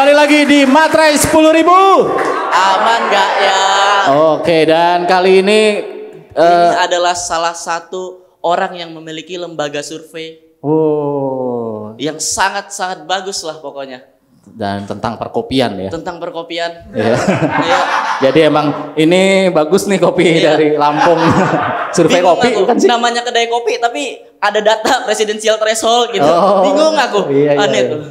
Kembali lagi di Matrai 10.000. Aman gak ya? Oke, dan kali ini ini uh, adalah salah satu orang yang memiliki lembaga survei. Oh. Yang sangat-sangat bagus lah pokoknya. Dan tentang perkopian ya. Tentang perkopian. ya. Jadi emang ini bagus nih kopi iya. dari Lampung. Survei Bingung kopi aku. kan sih. Namanya kedai kopi tapi ada data presidensial threshold gitu. Oh. Bingung aku. Iya, iya Aneh iya. tuh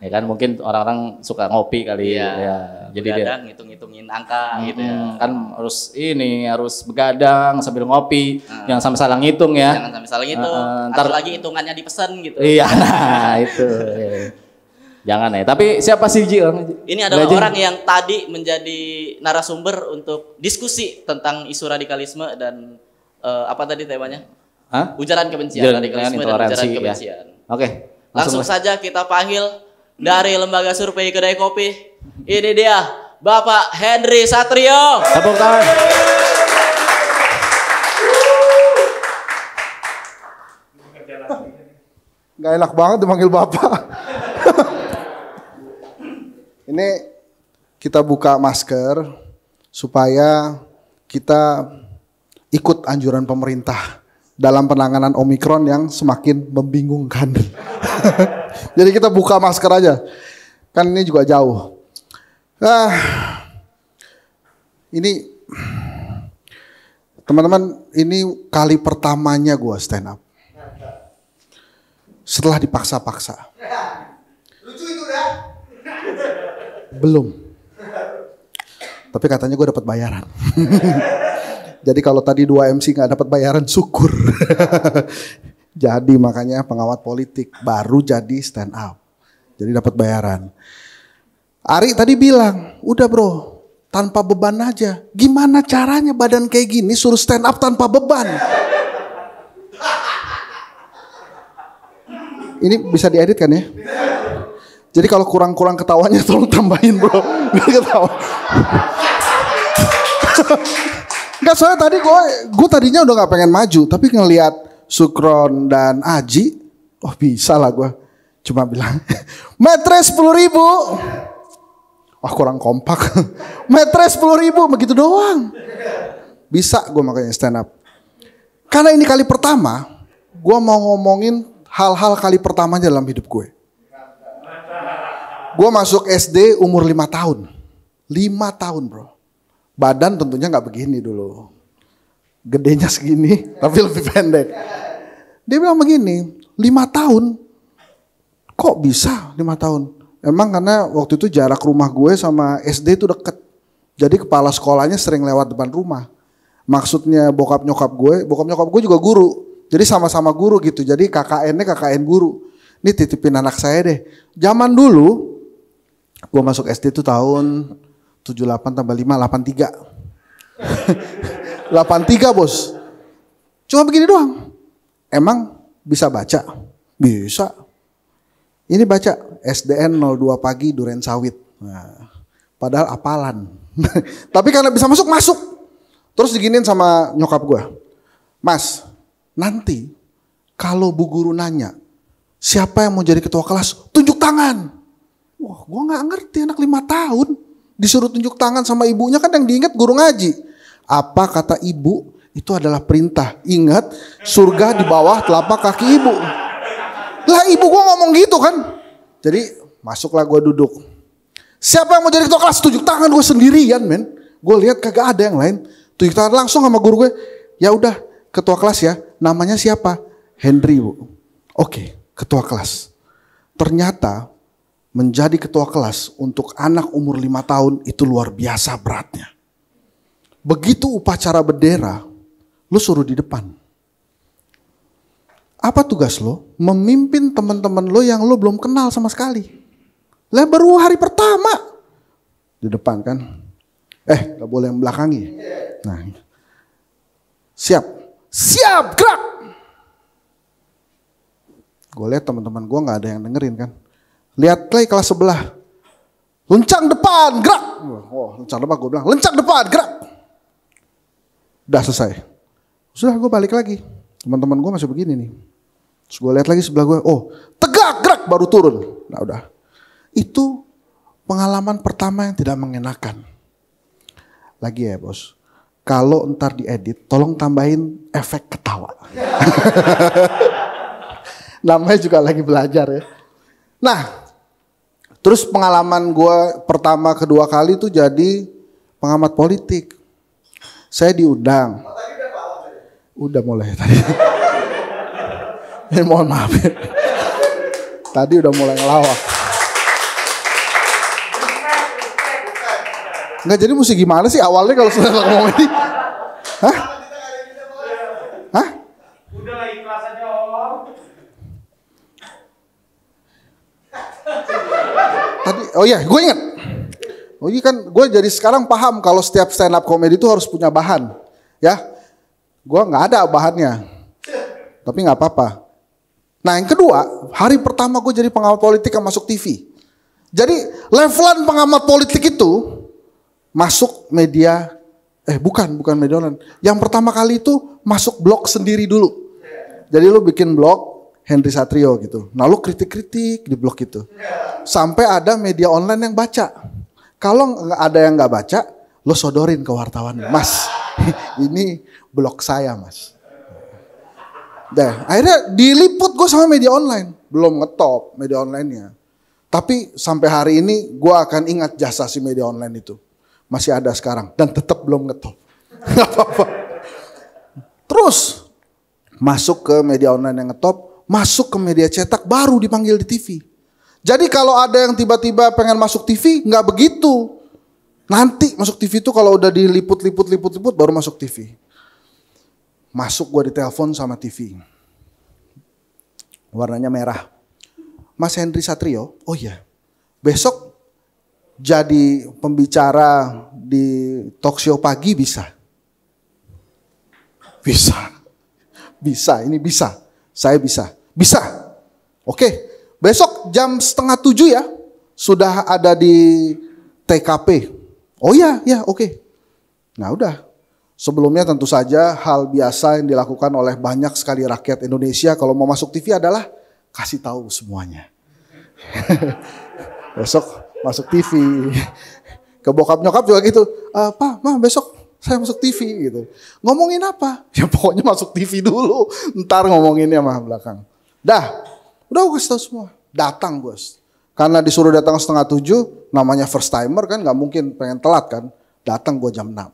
ya kan mungkin orang-orang suka ngopi kali iya, ya jadi begadang hitung-hitungin angka hmm, gitu ya kan harus ini harus begadang sambil ngopi hmm. jangan sampai salah ngitung ya jangan sampai salah ngitung uh, ntar Atau lagi hitungannya dipesen gitu iya nah itu ya. jangan ya tapi siapa sih Ji orang ini adalah Gajin. orang yang tadi menjadi narasumber untuk diskusi tentang isu radikalisme dan uh, apa tadi temanya Hah? ujaran kebencian radikalisme dan ujaran iya. kebencian ya. oke okay, langsung, langsung saja kita panggil dari Lembaga Survei Kedai Kopi. Ini dia, Bapak Henry Satrio. Tepuk tangan. Gak enak banget dipanggil Bapak. Ini kita buka masker supaya kita ikut anjuran pemerintah dalam penanganan Omikron yang semakin membingungkan. Jadi kita buka masker aja. Kan ini juga jauh. Nah, ini teman-teman ini kali pertamanya gue stand up. Setelah dipaksa-paksa. Lucu itu dah. Ya? Belum. Tapi katanya gue dapat bayaran. Jadi kalau tadi dua MC nggak dapat bayaran, syukur. Jadi makanya pengawat politik baru jadi stand up. Jadi dapat bayaran. Ari tadi bilang, udah bro, tanpa beban aja. Gimana caranya badan kayak gini suruh stand up tanpa beban? Ini bisa diedit kan ya? Jadi kalau kurang-kurang ketawanya tolong tambahin bro. Gak ketawa. Enggak soalnya tadi gue, gue tadinya udah gak pengen maju. Tapi ngeliat sukron dan aji. Oh bisa lah gue. Cuma bilang, metre 10 ribu. Wah kurang kompak. metre 10 ribu, begitu doang. Bisa gue makanya stand up. Karena ini kali pertama, gue mau ngomongin hal-hal kali pertamanya dalam hidup gue. Gue masuk SD umur 5 tahun. 5 tahun bro. Badan tentunya gak begini dulu gedenya segini tapi lebih pendek. Dia bilang begini, lima tahun kok bisa lima tahun? Emang karena waktu itu jarak rumah gue sama SD itu deket. Jadi kepala sekolahnya sering lewat depan rumah. Maksudnya bokap nyokap gue, bokap nyokap gue juga guru. Jadi sama-sama guru gitu. Jadi KKN-nya KKN guru. Ini titipin anak saya deh. Zaman dulu gue masuk SD itu tahun 78 tambah 5, 83. 83 bos. Cuma begini doang. Emang bisa baca? Bisa. Ini baca SDN 02 pagi Duren Sawit. Nah, padahal apalan. Tapi karena bisa masuk, masuk. Terus diginin sama nyokap gue. Mas, nanti kalau bu guru nanya, siapa yang mau jadi ketua kelas? Tunjuk tangan. Wah, gue gak ngerti anak lima tahun. Disuruh tunjuk tangan sama ibunya kan yang diingat guru ngaji. Apa kata ibu? Itu adalah perintah. Ingat, surga di bawah telapak kaki ibu. Lah ibu gue ngomong gitu kan. Jadi masuklah gue duduk. Siapa yang mau jadi ketua kelas? Tunjuk tangan gue sendirian men. Gue lihat kagak ada yang lain. Tunjuk tangan langsung sama guru gue. Ya udah ketua kelas ya. Namanya siapa? Henry bu. Oke ketua kelas. Ternyata menjadi ketua kelas untuk anak umur 5 tahun itu luar biasa beratnya. Begitu upacara bendera, lu suruh di depan. Apa tugas lo? Memimpin teman-teman lo yang lo belum kenal sama sekali. Lah baru hari pertama di depan kan. Eh, gak boleh yang belakangi. Nah, siap, siap, gerak. Gue lihat teman-teman gue nggak ada yang dengerin kan. Lihat play kelas sebelah. Lencang depan, gerak. Wah, oh, lencang depan gue bilang, lencang depan, gerak. Udah selesai. Sudah gue balik lagi. Teman-teman gue masih begini nih. Terus gue lihat lagi sebelah gue, oh tegak gerak baru turun. Nah udah. Itu pengalaman pertama yang tidak mengenakan. Lagi ya bos, kalau ntar diedit tolong tambahin efek ketawa. Namanya juga lagi belajar ya. Nah, terus pengalaman gue pertama kedua kali itu jadi pengamat politik. Saya diundang. Udah mulai tadi. Eh, mohon maaf. Ya. Tadi udah mulai ngelawak. Enggak jadi mesti gimana sih awalnya kalau sudah ngomong ini? Hah? Hah? Udah ikhlas aja Tadi oh iya, gue inget. Jadi oh, kan gue jadi sekarang paham kalau setiap stand up comedy itu harus punya bahan, ya. Gue nggak ada bahannya, tapi nggak apa-apa. Nah yang kedua, hari pertama gue jadi pengamat politik yang masuk TV. Jadi levelan pengamat politik itu masuk media, eh bukan, bukan media online. Yang pertama kali itu masuk blog sendiri dulu. Jadi lu bikin blog, Henry Satrio gitu. Nah lu kritik-kritik di blog itu. Sampai ada media online yang baca. Kalau ada yang nggak baca, lo sodorin ke wartawan, Mas. ini blog saya, Mas. Dah, akhirnya diliput gue sama media online. Belum ngetop media onlinenya. Tapi sampai hari ini gue akan ingat jasa si media online itu. Masih ada sekarang dan tetap belum ngetop. Gak apa-apa. Terus masuk ke media online yang ngetop, masuk ke media cetak baru dipanggil di TV. Jadi kalau ada yang tiba-tiba pengen masuk TV, nggak begitu. Nanti masuk TV itu kalau udah diliput-liput-liput-liput baru masuk TV. Masuk gue telepon sama TV. Warnanya merah. Mas Henry Satrio, oh iya. Besok jadi pembicara di talk show pagi bisa. Bisa. Bisa, ini bisa. Saya bisa. Bisa. Oke, Besok jam setengah tujuh ya, sudah ada di TKP. Oh ya, ya oke. Okay. Nah udah, sebelumnya tentu saja hal biasa yang dilakukan oleh banyak sekali rakyat Indonesia kalau mau masuk TV adalah kasih tahu semuanya. besok masuk TV. Ke bokap nyokap juga gitu, e, Pak, Ma besok saya masuk TV gitu. Ngomongin apa? Ya pokoknya masuk TV dulu, ntar ngomonginnya mah belakang. Dah, Udah gue kasih tahu semua. Datang gue. Karena disuruh datang setengah tujuh, namanya first timer kan gak mungkin pengen telat kan. Datang gue jam enam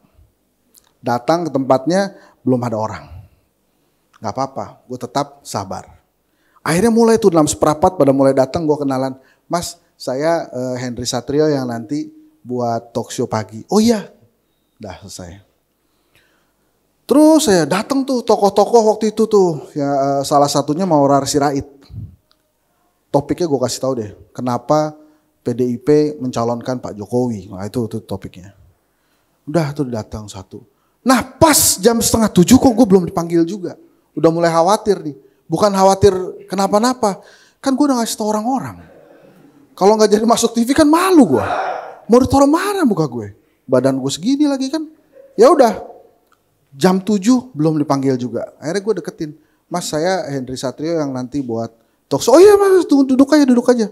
Datang ke tempatnya belum ada orang. Gak apa-apa, gue tetap sabar. Akhirnya mulai tuh dalam seperapat pada mulai datang gue kenalan. Mas, saya uh, Henry Satrio yang nanti buat talk show pagi. Oh iya, udah selesai. Terus saya datang tuh tokoh-tokoh waktu itu tuh, ya uh, salah satunya Maura Sirait topiknya gue kasih tahu deh, kenapa PDIP mencalonkan Pak Jokowi. Nah itu, tuh topiknya. Udah tuh datang satu. Nah pas jam setengah tujuh kok gue belum dipanggil juga. Udah mulai khawatir nih. Bukan khawatir kenapa-napa. Kan gue udah ngasih tau orang-orang. Kalau nggak jadi masuk TV kan malu gue. Mau ditaruh mana muka gue? Badan gue segini lagi kan. Ya udah. Jam tujuh belum dipanggil juga. Akhirnya gue deketin. Mas saya Henry Satrio yang nanti buat Tok, oh iya mas duduk aja, duduk aja.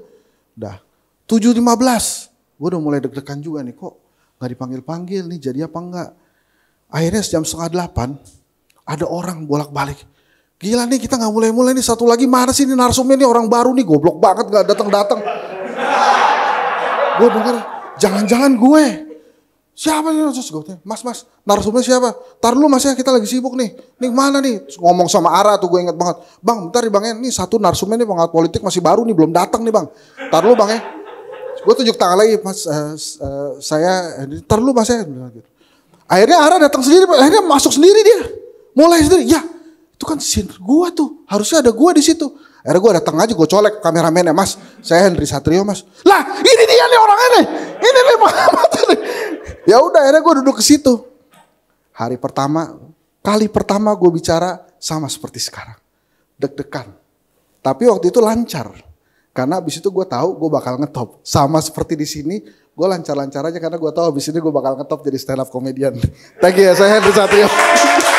Dah, 7.15. Gue udah mulai deg-degan juga nih kok gak dipanggil-panggil nih jadi apa enggak. Akhirnya jam setengah delapan ada orang bolak-balik. Gila nih kita gak mulai-mulai nih satu lagi mana sih ini narsumnya nih orang baru nih goblok banget gak datang-datang. Gue denger jangan-jangan gue Siapa ini? Terus gue tanya, mas, mas, narsumnya siapa? tarlu lu mas ya, kita lagi sibuk nih. Nih mana nih? Terus ngomong sama Ara tuh gue inget banget. Bang, bentar nih bang ini ya. satu narasumber nih pengawat politik masih baru nih, belum datang nih bang. tarlu lu bang ya. Gue tunjuk tangan lagi, mas, uh, uh, saya, ntar eh, lu mas ya. Gitu. Akhirnya Ara datang sendiri, akhirnya masuk sendiri dia. Mulai sendiri, ya itu kan sin gue tuh. Harusnya ada gue di situ. Akhirnya gue datang aja gue colek kameramennya mas. Saya Henry Satrio mas. Lah ini dia nih orang ini, Ini nih Muhammad nih. Ya udah akhirnya gue duduk ke situ. Hari pertama, kali pertama gue bicara sama seperti sekarang. Deg-degan. Tapi waktu itu lancar. Karena abis itu gue tahu gue bakal ngetop. Sama seperti di sini, gue lancar-lancar aja karena gue tahu abis ini gue bakal ngetop jadi stand up comedian. Thank you ya, saya Henry Satrio.